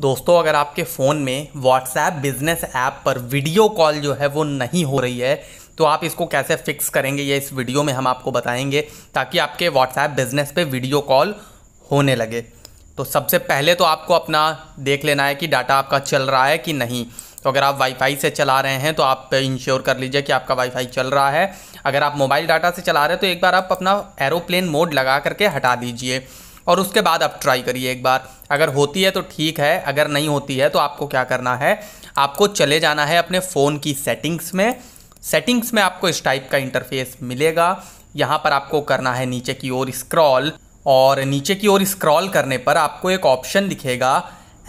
दोस्तों अगर आपके फ़ोन में व्हाट्सएप बिजनेस ऐप पर वीडियो कॉल जो है वो नहीं हो रही है तो आप इसको कैसे फिक्स करेंगे ये इस वीडियो में हम आपको बताएंगे ताकि आपके WhatsApp बिजनेस पे वीडियो कॉल होने लगे तो सबसे पहले तो आपको अपना देख लेना है कि डाटा आपका चल रहा है कि नहीं तो अगर आप वाईफाई से चला रहे हैं तो आप इंश्योर कर लीजिए कि आपका वाईफाई चल रहा है अगर आप मोबाइल डाटा से चला रहे हैं तो एक बार आप अपना एरोप्लेन मोड लगा करके हटा दीजिए और उसके बाद आप ट्राई करिए एक बार अगर होती है तो ठीक है अगर नहीं होती है तो आपको क्या करना है आपको चले जाना है अपने फ़ोन की सेटिंग्स में सेटिंग्स में आपको इस टाइप का इंटरफेस मिलेगा यहाँ पर आपको करना है नीचे की ओर स्क्रॉल और नीचे की ओर स्क्रॉल करने पर आपको एक ऑप्शन दिखेगा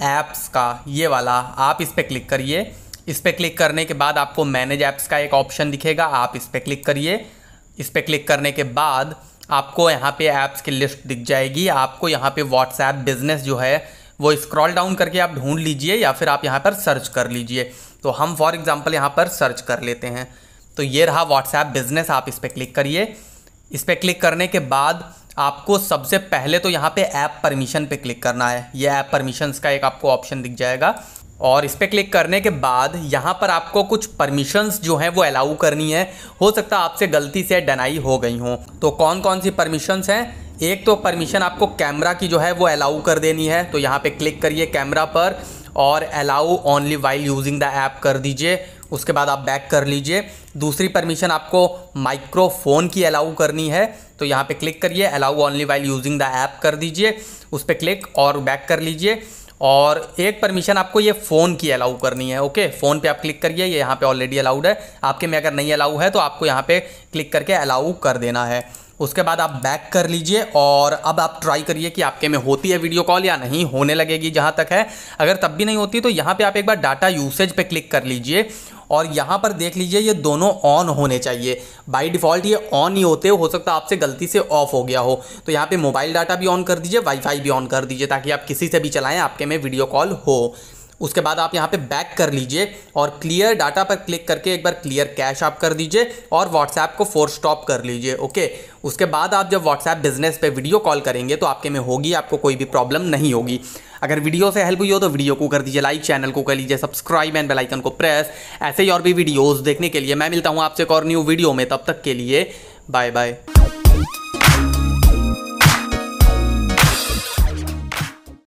ऐप्स का ये वाला आप इस पर क्लिक करिए इस पर क्लिक करने के बाद आपको मैनेज ऐप्स का एक ऑप्शन दिखेगा आप इस पर क्लिक करिए इस पर क्लिक करने के बाद आपको यहाँ पे ऐप्स की लिस्ट दिख जाएगी आपको यहाँ पे व्हाट्सएप बिजनेस जो है वो स्क्रॉल डाउन करके आप ढूंढ लीजिए या फिर आप यहाँ पर सर्च कर लीजिए तो हम फॉर एग्ज़ाम्पल यहाँ पर सर्च कर लेते हैं तो ये रहा व्हाट्सएप बिजनेस आप इस पर क्लिक करिए इस पर क्लिक करने के बाद आपको सबसे पहले तो यहाँ पे ऐप परमिशन पे क्लिक करना है ये ऐप परमिशंस का एक आपको ऑप्शन दिख जाएगा और इस पर क्लिक करने के बाद यहाँ पर आपको कुछ परमिशंस जो हैं वो अलाउ करनी है हो सकता है आपसे गलती से डनाई हो गई हों तो कौन कौन सी परमिशंस हैं एक तो परमिशन आपको कैमरा की जो है वो अलाउ कर देनी है तो यहाँ पे क्लिक करिए कैमरा पर और allow only while using the app कर दीजिए उसके बाद आप बैक कर लीजिए दूसरी परमिशन आपको माइक्रोफोन की अलाउ करनी है तो यहाँ पे क्लिक करिए allow only while using the app कर दीजिए उस पर क्लिक और बैक कर लीजिए और एक परमिशन आपको ये फ़ोन की अलाउ करनी है ओके फ़ोन पे आप क्लिक करिए ये यहाँ पे ऑलरेडी अलाउड है आपके में अगर नहीं अलाउ है तो आपको यहाँ पे क्लिक करके अलाउ कर देना है उसके बाद आप बैक कर लीजिए और अब आप ट्राई करिए कि आपके में होती है वीडियो कॉल या नहीं होने लगेगी जहाँ तक है अगर तब भी नहीं होती तो यहाँ पर आप एक बार डाटा यूसेज पर क्लिक कर लीजिए और यहाँ पर देख लीजिए ये दोनों ऑन होने चाहिए बाई डिफ़ॉल्ट ये ऑन ही होते हो सकता है आपसे गलती से ऑफ हो गया हो तो यहाँ पर मोबाइल डाटा भी ऑन कर दीजिए वाईफाई भी ऑन कर दीजिए ताकि आप किसी से भी चलाएं आपके में वीडियो कॉल हो उसके बाद आप यहाँ पे बैक कर लीजिए और क्लियर डाटा पर क्लिक करके एक बार क्लियर कैश आप कर दीजिए और व्हाट्सएप को फोर स्टॉप कर लीजिए ओके उसके बाद आप जब व्हाट्सएप बिजनेस पे वीडियो कॉल करेंगे तो आपके में होगी आपको कोई भी प्रॉब्लम नहीं होगी अगर वीडियो से हेल्प हुई हो तो वीडियो को कर दीजिए लाइक चैनल को कर लीजिए सब्सक्राइब एंड बेलाइकन को प्रेस ऐसे ही और भी वीडियोज़ देखने के लिए मैं मिलता हूँ आपसे एक और न्यू वीडियो में तब तक के लिए बाय बाय